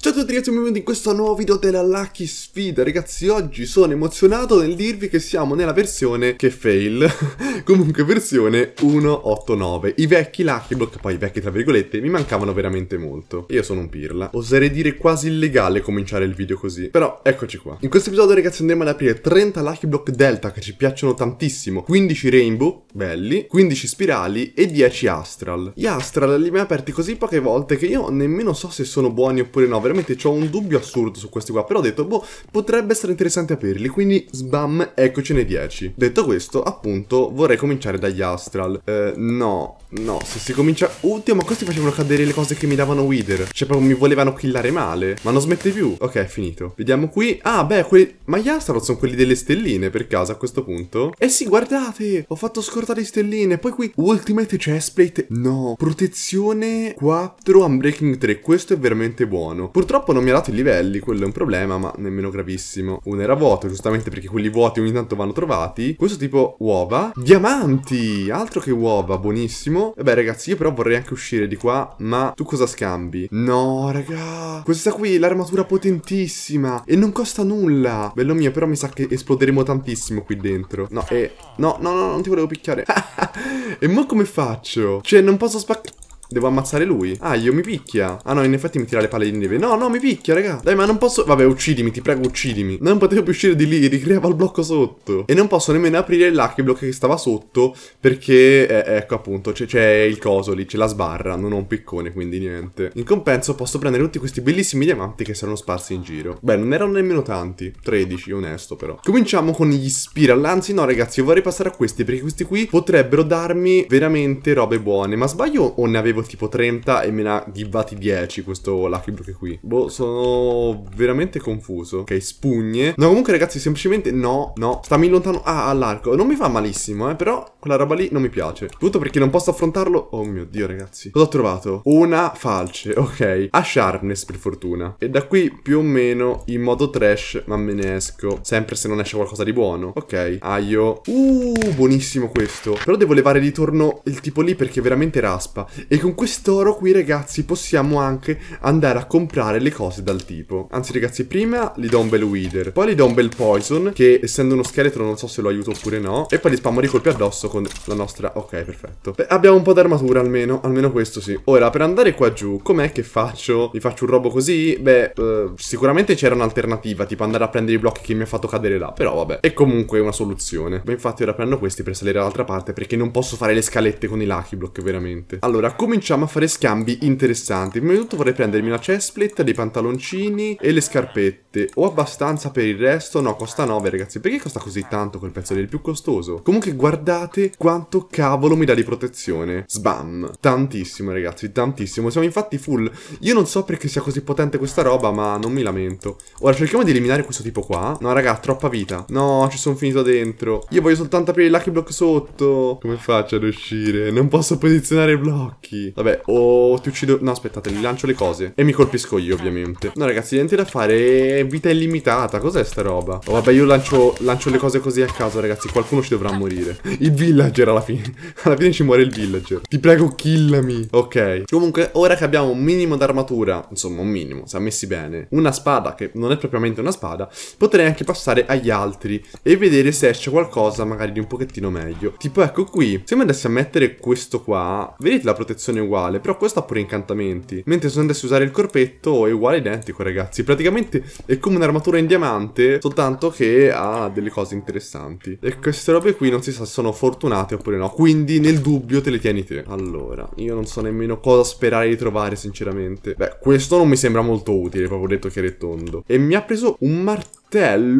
Ciao a tutti ragazzi e benvenuti in questo nuovo video della Lucky Sfida Ragazzi oggi sono emozionato nel dirvi che siamo nella versione che fail Comunque versione 1.8.9 I vecchi Lucky Block, poi i vecchi tra virgolette, mi mancavano veramente molto Io sono un pirla Oserei dire quasi illegale cominciare il video così Però eccoci qua In questo episodio ragazzi andremo ad aprire 30 Lucky Block Delta che ci piacciono tantissimo 15 Rainbow, belli 15 Spirali e 10 Astral Gli Astral li abbiamo aperti così poche volte che io nemmeno so se sono buoni oppure no veramente ho un dubbio assurdo su questi qua, però ho detto, boh, potrebbe essere interessante aprirli, quindi sbam, eccocene 10. Detto questo, appunto, vorrei cominciare dagli Astral. Eh, no, No, se si comincia... Oddio, ma questi facevano cadere le cose che mi davano Wither. Cioè, proprio mi volevano killare male. Ma non smette più. Ok, è finito. Vediamo qui. Ah, beh, quelli... Ma gli Astaroth sono quelli delle stelline, per caso, a questo punto? Eh sì, guardate! Ho fatto scortare le stelline. Poi qui, Ultimate Chestplate. No, protezione 4, Unbreaking 3. Questo è veramente buono. Purtroppo non mi ha dato i livelli, quello è un problema, ma nemmeno gravissimo. Uno era vuoto, giustamente, perché quelli vuoti ogni tanto vanno trovati. Questo tipo uova. Diamanti! Altro che uova, buonissimo benissimo. Vabbè, ragazzi, io però vorrei anche uscire di qua. Ma tu cosa scambi? No, raga. Questa qui è l'armatura potentissima. E non costa nulla. Bello mio, però mi sa che esploderemo tantissimo qui dentro. No, e... Eh, no, no, no, non ti volevo picchiare. e mo come faccio? Cioè, non posso spaccare... Devo ammazzare lui. Ah, io mi picchia. Ah no, in effetti mi tira le palle di neve. No, no, mi picchia, raga. Dai, ma non posso... Vabbè, uccidimi, ti prego, uccidimi. Non potevo più uscire di lì, ricreava il blocco sotto. E non posso nemmeno aprire il lucky block che stava sotto, perché, eh, ecco appunto, c'è il coso lì, c'è la sbarra, non ho un piccone, quindi niente. In compenso posso prendere tutti questi bellissimi diamanti che saranno sparsi in giro. Beh, non erano nemmeno tanti. 13, onesto però. Cominciamo con gli spiral. Anzi, no, ragazzi, io vorrei passare a questi, perché questi qui potrebbero darmi veramente robe buone. Ma sbaglio o ne avevo avevo tipo 30 e me ne ha gibbati 10 questo Lucky Block qui. Boh, sono veramente confuso. Ok, spugne. No, comunque ragazzi, semplicemente no, no. Stammi lontano. Ah, all'arco. Non mi fa malissimo, eh, però quella roba lì non mi piace. Tutto perché non posso affrontarlo. Oh mio Dio, ragazzi. Cosa ho trovato? Una falce, ok. A sharpness, per fortuna. E da qui più o meno in modo trash, ma me ne esco. Sempre se non esce qualcosa di buono. Ok, aio. Uh, buonissimo questo. Però devo levare di torno il tipo lì perché veramente raspa. E comunque con quest'oro qui ragazzi possiamo anche andare a comprare le cose dal tipo Anzi ragazzi prima gli do un bel Wither Poi gli do un bel Poison che essendo uno scheletro non so se lo aiuto oppure no E poi gli spammo di colpi addosso con la nostra... Ok perfetto Beh, abbiamo un po' d'armatura almeno, almeno questo sì Ora per andare qua giù com'è che faccio? Mi faccio un robo così? Beh eh, sicuramente c'era un'alternativa tipo andare a prendere i blocchi che mi ha fatto cadere là Però vabbè è comunque una soluzione Ma infatti ora prendo questi per salire dall'altra parte perché non posso fare le scalette con i lucky block veramente Allora come cominciamo a fare scambi interessanti. Prima di tutto vorrei prendermi una chestplate, dei pantaloncini e le scarpette. Ho abbastanza per il resto? No, costa 9 ragazzi. Perché costa così tanto quel pezzo del più costoso? Comunque guardate quanto cavolo mi dà di protezione. Sbam. Tantissimo ragazzi, tantissimo. Siamo infatti full. Io non so perché sia così potente questa roba, ma non mi lamento. Ora cerchiamo di eliminare questo tipo qua. No raga, troppa vita. No, ci sono finito dentro. Io voglio soltanto aprire il lucky block sotto. Come faccio ad uscire? Non posso posizionare i blocchi. Vabbè, o ti uccido... No, aspettate, gli lancio le cose. E mi colpisco io, ovviamente. No, ragazzi, niente da fare. Vita illimitata. Cos'è sta roba? Oh, vabbè, io lancio, lancio le cose così a caso, ragazzi. Qualcuno ci dovrà morire. Il villager alla fine. alla fine ci muore il villager. Ti prego, killami. Ok. Comunque, ora che abbiamo un minimo d'armatura, insomma, un minimo, ha messi bene, una spada, che non è propriamente una spada, potrei anche passare agli altri e vedere se esce qualcosa magari di un pochettino meglio. Tipo, ecco qui, se mi andassi a mettere questo qua, vedete la protezione è uguale, però questo ha pure incantamenti. Mentre se andessi a usare il corpetto è uguale identico, ragazzi. Praticamente è come un'armatura in diamante, soltanto che ha delle cose interessanti. E queste robe qui non si sa se sono fortunate oppure no, quindi nel dubbio te le tieni te. Allora, io non so nemmeno cosa sperare di trovare, sinceramente. Beh, questo non mi sembra molto utile, proprio detto che è tondo. E mi ha preso un martello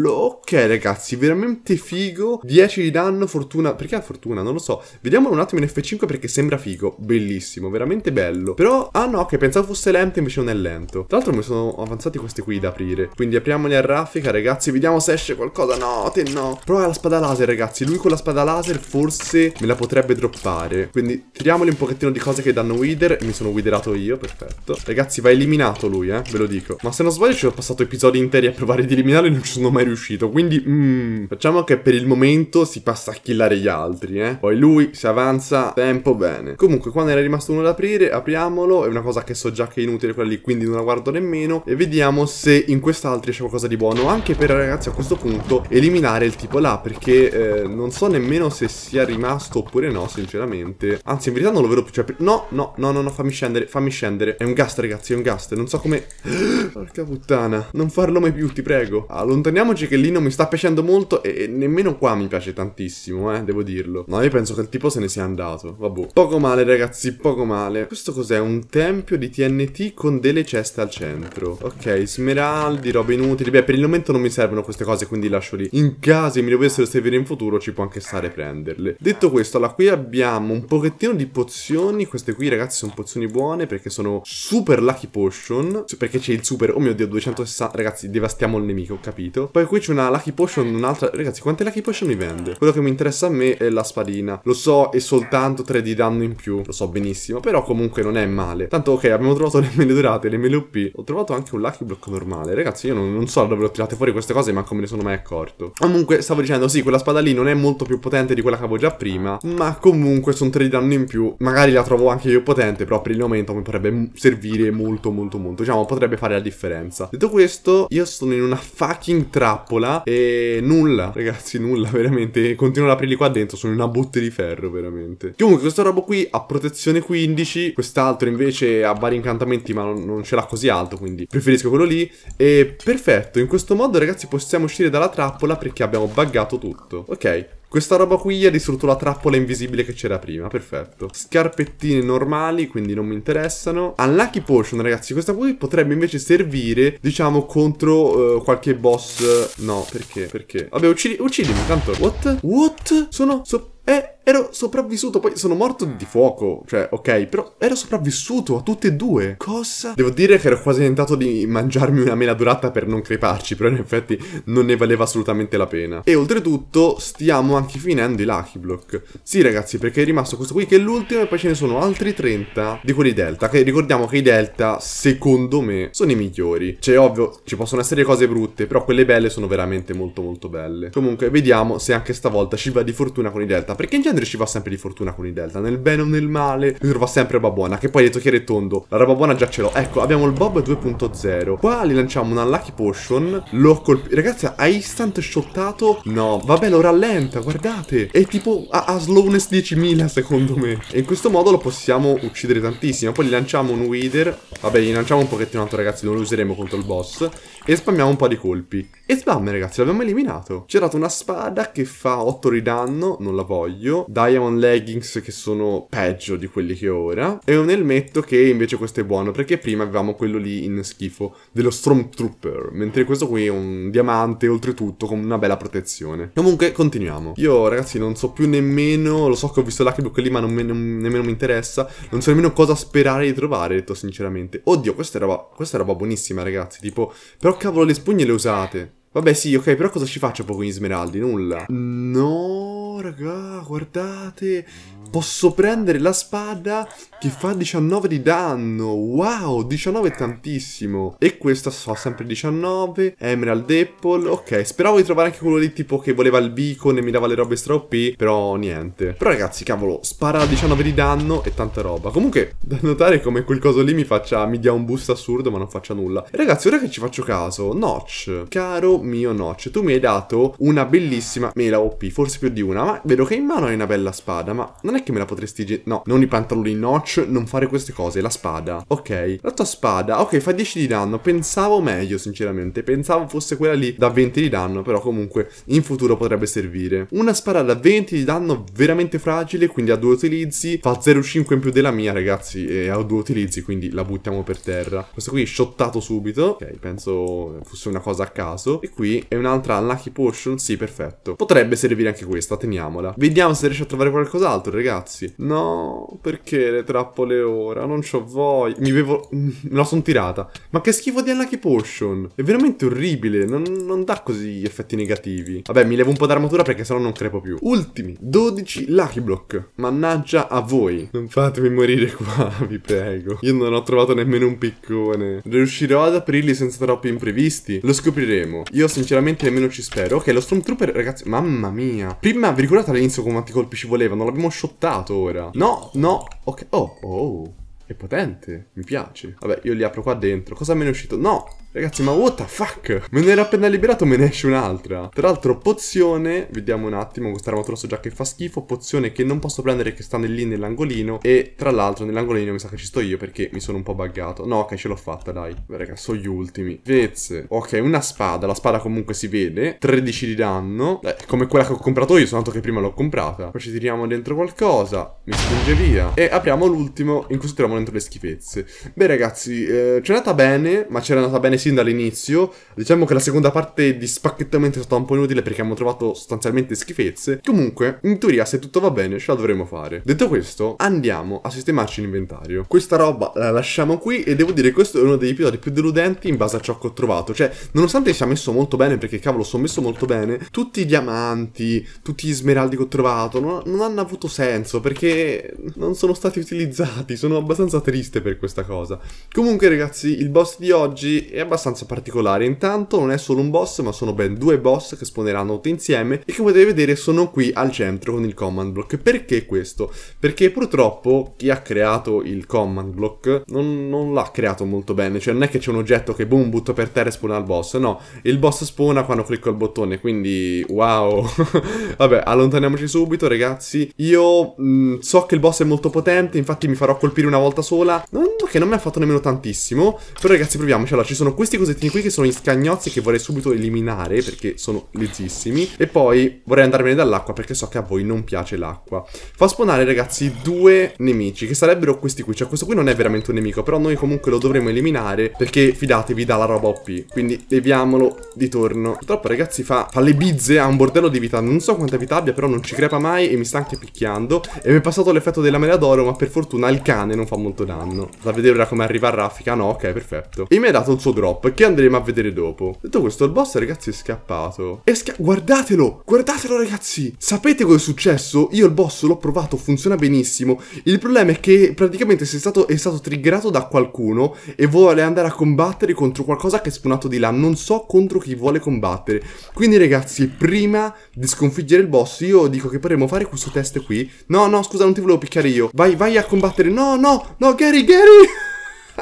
Ok ragazzi, veramente figo 10 di danno, fortuna Perché ha fortuna? Non lo so Vediamolo un attimo in F5 perché sembra figo Bellissimo, veramente bello Però, ah no, ok, pensavo fosse lento invece non è lento Tra l'altro mi sono avanzati questi qui da aprire Quindi apriamoli a raffica ragazzi Vediamo se esce qualcosa No, te no Prova la spada laser ragazzi Lui con la spada laser forse me la potrebbe droppare Quindi tiriamoli un pochettino di cose che danno Wither Mi sono widerato io, perfetto Ragazzi va eliminato lui, eh, ve lo dico Ma se non sbaglio ci ho passato episodi interi a provare di eliminarlo non ci sono mai riuscito. Quindi, mm, facciamo che per il momento si passa a killare gli altri, eh. Poi lui si avanza, tempo bene. Comunque, quando era rimasto uno da aprire, apriamolo. È una cosa che so già che è inutile quella lì, quindi non la guardo nemmeno. E vediamo se in quest'altro c'è qualcosa di buono. Anche per, ragazzi, a questo punto, eliminare il tipo là, perché eh, non so nemmeno se sia rimasto oppure no, sinceramente. Anzi, in verità non lo vedo più. Cioè, no, no, no, no, no, fammi scendere, fammi scendere. È un gas, ragazzi, è un gas. Non so come... Porca puttana. Non farlo mai più, ti prego. Allora, allontaniamoci che lì non mi sta piacendo molto e, nemmeno qua mi piace tantissimo, eh, devo dirlo. No, io penso che il tipo se ne sia andato, vabbè. Poco male, ragazzi, poco male. Questo cos'è? Un tempio di TNT con delle ceste al centro. Ok, smeraldi, robe inutili. Beh, per il momento non mi servono queste cose, quindi lascio lì. In caso mi dovessero servire in futuro, ci può anche stare prenderle. Detto questo, allora, qui abbiamo un pochettino di pozioni. Queste qui, ragazzi, sono pozioni buone perché sono super lucky potion. Perché c'è il super, oh mio Dio, 260... Ragazzi, devastiamo il nemico, capito? capito. Poi qui c'è una Lucky Potion, eh. un'altra... Ragazzi, quante Lucky Potion mi vende? Quello che mi interessa a me è la spadina. Lo so, è soltanto 3 di danno in più. Lo so benissimo, però comunque non è male. Tanto, ok, abbiamo trovato le mele dorate, le mele UP. Ho trovato anche un Lucky Block normale. Ragazzi, io non, non so dove ho tirate fuori queste cose, ma come ne sono mai accorto. Comunque, stavo dicendo, sì, quella spada lì non è molto più potente di quella che avevo già prima, ma comunque sono 3 di danno in più. Magari la trovo anche io potente, però per il momento mi potrebbe servire molto, molto, molto. Diciamo, potrebbe fare la differenza. Detto questo, io sono in una fucking pacchi trappola e nulla, ragazzi, nulla, veramente. Continuo ad aprirli qua dentro, sono una botte di ferro, veramente. Comunque, questa roba qui ha protezione 15, quest'altro invece ha vari incantamenti, ma non ce l'ha così alto, quindi preferisco quello lì. E perfetto, in questo modo, ragazzi, possiamo uscire dalla trappola perché abbiamo buggato tutto. Ok, questa roba qui ha distrutto la trappola invisibile che c'era prima, perfetto. Scarpettine normali, quindi non mi interessano. Unlucky Potion, ragazzi, questa qui potrebbe invece servire, diciamo, contro uh, qualche boss... No, perché? Perché? Vabbè, uccidi, uccidimi, tanto... What? What? Sono... So... Eh... Ero sopravvissuto, poi sono morto mm. di fuoco, cioè, ok, però ero sopravvissuto a tutte e due. Cosa? Devo dire che ero quasi tentato di mangiarmi una mela durata per non creparci, però in effetti non ne valeva assolutamente la pena. E oltretutto stiamo anche finendo i Lucky Block. Sì ragazzi, perché è rimasto questo qui che è l'ultimo e poi ce ne sono altri 30 di quelli Delta, che ricordiamo che i Delta, secondo me, sono i migliori. Cioè, ovvio, ci possono essere cose brutte, però quelle belle sono veramente molto molto belle. Comunque, vediamo se anche stavolta ci va di fortuna con i Delta, perché in genere ci va sempre di fortuna con i Delta, nel bene o nel male, mi trova sempre roba buona, che poi detto che tondo, la roba buona già ce l'ho. Ecco, abbiamo il Bob 2.0, qua gli lanciamo una Lucky Potion, lo colpisco, ragazzi, ha instant shottato, no, vabbè lo rallenta, guardate, è tipo a, a slowness 10.000 secondo me, e in questo modo lo possiamo uccidere tantissimo, poi gli lanciamo un Wither, vabbè gli lanciamo un pochettino altro ragazzi, non lo useremo contro il boss, e spammiamo un po' di colpi. E spam, ragazzi, l'abbiamo eliminato. C'è dato una spada che fa 8 di danno, non la voglio. Diamond leggings che sono peggio di quelli che ho ora. E un elmetto che invece questo è buono, perché prima avevamo quello lì in schifo, dello Stormtrooper. Mentre questo qui è un diamante, oltretutto, con una bella protezione. Comunque, continuiamo. Io, ragazzi, non so più nemmeno, lo so che ho visto l'hackbook lì, ma non me, nemmeno mi interessa. Non so nemmeno cosa sperare di trovare, detto sinceramente. Oddio, questa è roba, questa è roba buonissima, ragazzi. Tipo, però cavolo, le spugne le usate. Vabbè, sì, ok, però cosa ci faccio poi con gli smeraldi? Nulla. No oh raga, guardate, posso prendere la spada che fa 19 di danno, wow, 19 è tantissimo. E questa fa sempre 19, Emerald Apple, ok, speravo di trovare anche quello lì tipo che voleva il beacon e mi dava le robe stra OP, però niente. Però ragazzi, cavolo, spara 19 di danno e tanta roba. Comunque, da notare come quel coso lì mi faccia, mi dia un boost assurdo ma non faccia nulla. E ragazzi, ora che ci faccio caso, Notch, caro mio Notch, tu mi hai dato una bellissima mela OP, forse più di una, ma vedo che in mano hai una bella spada, ma non è che me la potresti... No, non i pantaloni notch, non fare queste cose, la spada. Ok, la tua spada, ok, fa 10 di danno, pensavo meglio sinceramente, pensavo fosse quella lì da 20 di danno, però comunque in futuro potrebbe servire. Una spada da 20 di danno veramente fragile, quindi ha due utilizzi, fa 0,5 in più della mia ragazzi, e ha due utilizzi, quindi la buttiamo per terra. Questa qui è shottato subito, ok, penso fosse una cosa a caso. E qui è un'altra unlucky Potion, sì, perfetto. Potrebbe servire anche questa, teniamo fermiamola. Vediamo se riesce a trovare qualcos'altro, ragazzi. No, perché le trappole ora? Non c'ho voglia. Mi bevo... Me la sono tirata. Ma che schifo di Unlucky Potion. È veramente orribile. Non, non dà così effetti negativi. Vabbè, mi levo un po' d'armatura perché sennò non crepo più. Ultimi 12 Lucky Block. Mannaggia a voi. Non fatemi morire qua, vi prego. Io non ho trovato nemmeno un piccone. Riuscirò ad aprirli senza troppi imprevisti? Lo scopriremo. Io sinceramente nemmeno ci spero. Ok, lo Stormtrooper, ragazzi... Mamma mia. Prima vi figurate all'inizio quanti colpi ci volevano. L'abbiamo shottato ora. No, no. Ok. Oh, oh. È potente, mi piace. Vabbè, io li apro qua dentro. Cosa me ne è uscito? No, Ragazzi, ma what the fuck? Me ne era appena liberato, me ne esce un'altra. Tra l'altro, pozione, vediamo un attimo, questa armatura so già che fa schifo, pozione che non posso prendere che sta lì nell'angolino e tra l'altro nell'angolino mi sa che ci sto io perché mi sono un po' buggato. No, ok, ce l'ho fatta, dai. Ragazzi, sono gli ultimi. Vezze. Ok, una spada, la spada comunque si vede, 13 di danno, Beh, come quella che ho comprato io, soltanto che prima l'ho comprata. Poi ci tiriamo dentro qualcosa, mi spinge via e apriamo l'ultimo in cui ci troviamo dentro le schifezze. Beh ragazzi, eh, c'è andata bene, ma c'era andata bene sin dall'inizio. Diciamo che la seconda parte di spacchettamento è stata un po' inutile perché abbiamo trovato sostanzialmente schifezze. Comunque, in teoria, se tutto va bene, ce la dovremo fare. Detto questo, andiamo a sistemarci l'inventario. Questa roba la lasciamo qui e devo dire che questo è uno degli episodi più deludenti in base a ciò che ho trovato. Cioè, nonostante sia messo molto bene, perché cavolo, sono messo molto bene, tutti i diamanti, tutti gli smeraldi che ho trovato, non, non hanno avuto senso perché non sono stati utilizzati. Sono abbastanza triste per questa cosa. Comunque, ragazzi, il boss di oggi è abbastanza particolare. Intanto non è solo un boss, ma sono ben due boss che spawneranno tutti insieme e come potete vedere sono qui al centro con il command block. Perché questo? Perché purtroppo chi ha creato il command block non, non l'ha creato molto bene, cioè non è che c'è un oggetto che boom butto per terra e spawna il boss, no, il boss spawna quando clicco il bottone, quindi wow. Vabbè, allontaniamoci subito ragazzi. Io mh, mm, so che il boss è molto potente, infatti mi farò colpire una volta sola, non, che non mi ha fatto nemmeno tantissimo, però ragazzi proviamoci, allora ci sono questi cosettini qui che sono gli scagnozzi che vorrei subito eliminare perché sono lezzissimi. E poi vorrei andarmene dall'acqua perché so che a voi non piace l'acqua. Fa spawnare, ragazzi, due nemici che sarebbero questi qui. Cioè, questo qui non è veramente un nemico, però noi comunque lo dovremmo eliminare perché, fidatevi, dà la roba OP. Quindi leviamolo di torno. Purtroppo, ragazzi, fa, fa le bizze, ha un bordello di vita. Non so quanta vita abbia, però non ci crepa mai e mi sta anche picchiando. E mi è passato l'effetto della mela d'oro, ma per fortuna il cane non fa molto danno. Da vedere ora come arriva a raffica, no, ok, perfetto. E mi ha dato il suo drop drop che andremo a vedere dopo. Detto questo, il boss, ragazzi, è scappato. E sca guardatelo! Guardatelo, ragazzi! Sapete cosa è successo? Io il boss l'ho provato, funziona benissimo. Il problema è che praticamente è stato, è stato triggerato da qualcuno e vuole andare a combattere contro qualcosa che è spunato di là. Non so contro chi vuole combattere. Quindi, ragazzi, prima di sconfiggere il boss, io dico che potremmo fare questo test qui. No, no, scusa, non ti volevo picchiare io. Vai, vai a combattere. No, no, no, Gary, Gary!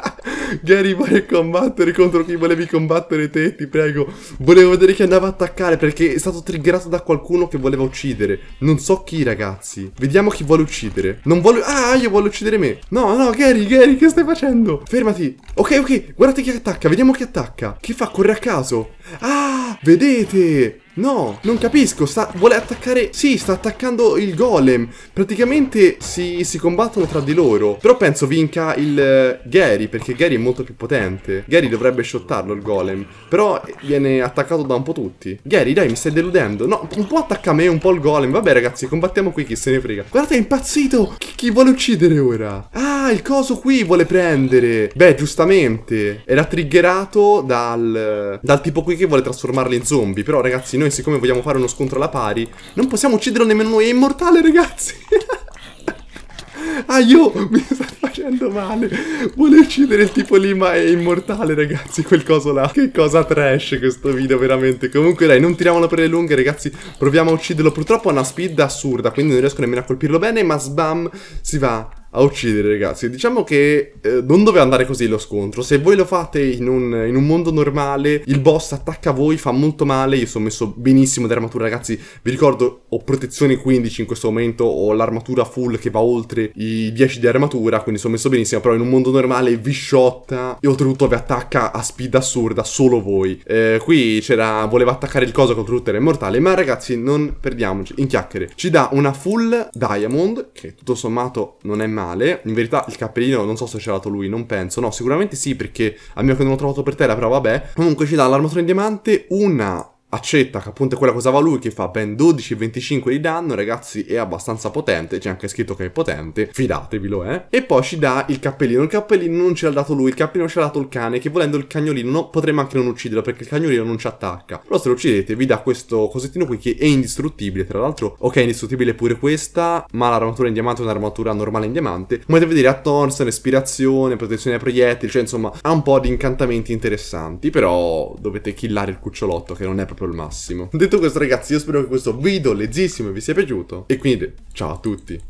Gary vuole combattere contro chi volevi combattere te, ti prego. Volevo vedere chi andava a attaccare perché è stato triggerato da qualcuno che voleva uccidere. Non so chi, ragazzi. Vediamo chi vuole uccidere. Non vuole... Ah, io voglio uccidere me. No, no, Gary, Gary, che stai facendo? Fermati. Ok, ok, guardate chi attacca, vediamo chi attacca. Chi fa? Corre a caso. Ah, vedete? No, non capisco, sta, vuole attaccare... Sì, sta attaccando il golem. Praticamente si, si combattono tra di loro. Però penso vinca il uh, Gary, perché Gary è molto più potente. Gary dovrebbe shottarlo il golem. Però viene attaccato da un po' tutti. Gary, dai, mi stai deludendo. No, un po' attacca me, un po' il golem. Vabbè, ragazzi, combattiamo qui, chi se ne frega. Guardate, è impazzito! Chi, chi vuole uccidere ora? Ah, il coso qui vuole prendere. Beh, giustamente. Era triggerato dal, dal tipo qui che vuole trasformarli in zombie. Però, ragazzi, noi noi siccome vogliamo fare uno scontro alla pari, non possiamo ucciderlo nemmeno noi, è immortale ragazzi! Aio, ah, mi sta facendo male Vuole uccidere il tipo lì ma è immortale ragazzi quel coso là Che cosa trash questo video veramente Comunque dai non tiriamolo per le lunghe ragazzi Proviamo a ucciderlo purtroppo ha una speed assurda Quindi non riesco nemmeno a colpirlo bene ma sbam si va a uccidere, ragazzi. Diciamo che eh, non doveva andare così lo scontro. Se voi lo fate in un, in un, mondo normale, il boss attacca voi, fa molto male. Io sono messo benissimo di armatura, ragazzi. Vi ricordo, ho protezione 15 in questo momento, ho l'armatura full che va oltre i 10 di armatura, quindi sono messo benissimo. Però in un mondo normale vi sciotta e oltretutto vi attacca a speed assurda solo voi. Eh, qui c'era, voleva attaccare il coso contro tutto era immortale, ma ragazzi non perdiamoci in chiacchiere. Ci dà una full diamond, che tutto sommato non è male male. In verità il cappellino non so se ce l'ha dato lui, non penso. No, sicuramente sì, perché a mio che non l'ho trovato per terra, però vabbè. Comunque ci dà l'armatura in diamante, una accetta che appunto quella cosa va lui che fa ben 12-25 di danno ragazzi è abbastanza potente c'è anche scritto che è potente fidatevi lo è e poi ci dà il cappellino il cappellino non ce l'ha dato lui il cappellino ce l'ha dato il cane che volendo il cagnolino no, potremmo anche non ucciderlo perché il cagnolino non ci attacca però se lo uccidete vi dà questo cosettino qui che è indistruttibile tra l'altro ok è indistruttibile pure questa ma l'armatura in diamante è un'armatura normale in diamante come potete vedere ha torso respirazione protezione ai proiettili cioè insomma ha un po' di incantamenti interessanti però dovete killare il cucciolotto che non è proprio il massimo. Detto questo ragazzi, io spero che questo video leggissimo vi sia piaciuto e quindi ciao a tutti.